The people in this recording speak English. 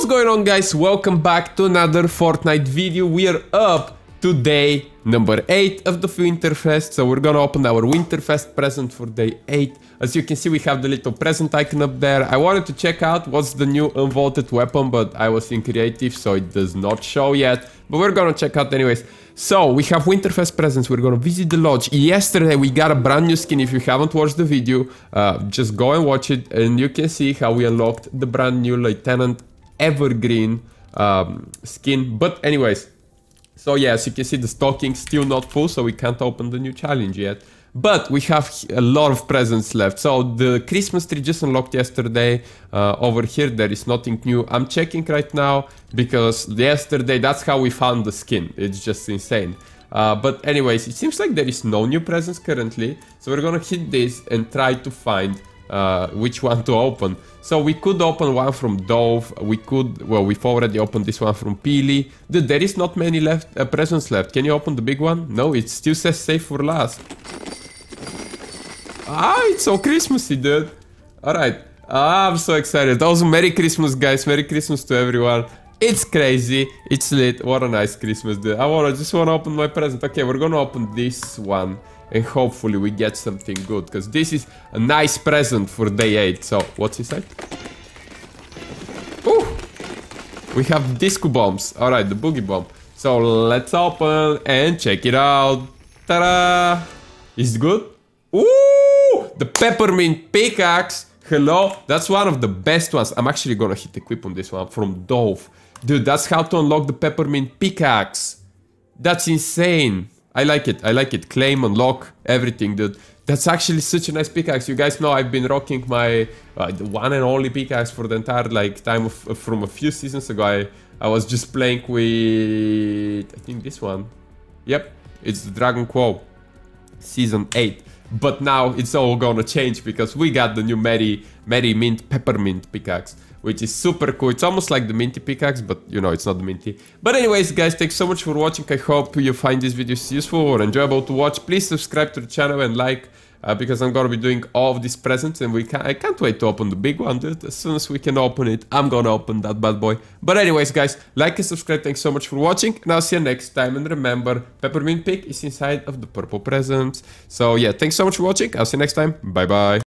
What's going on guys? Welcome back to another Fortnite video. We are up to day number 8 of the Winterfest. So we're gonna open our Winterfest present for day 8. As you can see, we have the little present icon up there. I wanted to check out what's the new unvaulted weapon, but I was in creative, so it does not show yet. But we're gonna check out anyways. So, we have Winterfest presents, we're gonna visit the lodge. Yesterday we got a brand new skin, if you haven't watched the video, uh, just go and watch it and you can see how we unlocked the brand new Lieutenant evergreen um, skin. But anyways, so yeah, as you can see, the stocking still not full, so we can't open the new challenge yet. But we have a lot of presents left. So the Christmas tree just unlocked yesterday. Uh, over here, there is nothing new. I'm checking right now because yesterday, that's how we found the skin. It's just insane. Uh, but anyways, it seems like there is no new presents currently. So we're gonna hit this and try to find uh, which one to open. So we could open one from Dove, we could, well, we've already opened this one from Peely. Dude, there is not many left uh, presents left. Can you open the big one? No, it still says safe for last. Ah, it's so Christmassy, dude. Alright. Ah, I'm so excited. Also, Merry Christmas, guys. Merry Christmas to everyone. It's crazy. It's lit. What a nice Christmas day. I wanna, just want to open my present. Okay, we're going to open this one. And hopefully we get something good. Because this is a nice present for day 8. So, what's inside? Ooh! We have disco bombs. Alright, the boogie bomb. So, let's open and check it out. Ta-da! Is it good? Ooh! The peppermint pickaxe Hello. That's one of the best ones. I'm actually gonna hit equip on this one from Dove. Dude, that's how to unlock the peppermint pickaxe. That's insane. I like it. I like it. Claim, unlock, everything, dude. That's actually such a nice pickaxe. You guys know I've been rocking my uh, one and only pickaxe for the entire like time of, uh, from a few seasons ago. I, I was just playing with... I think this one. Yep. It's the Dragon Quo. Season 8. But now it's all gonna change because we got the new Merry, Merry Mint Peppermint pickaxe, which is super cool. It's almost like the Minty pickaxe, but you know, it's not the Minty. But anyways, guys, thanks so much for watching. I hope you find this video useful or enjoyable to watch. Please subscribe to the channel and like uh, because I'm gonna be doing all of these presents and we can I can't wait to open the big one, dude. As soon as we can open it, I'm gonna open that bad boy. But anyways, guys, like and subscribe. Thanks so much for watching, and I'll see you next time. And remember, Peppermint Pig is inside of the purple presents. So yeah, thanks so much for watching. I'll see you next time. Bye bye.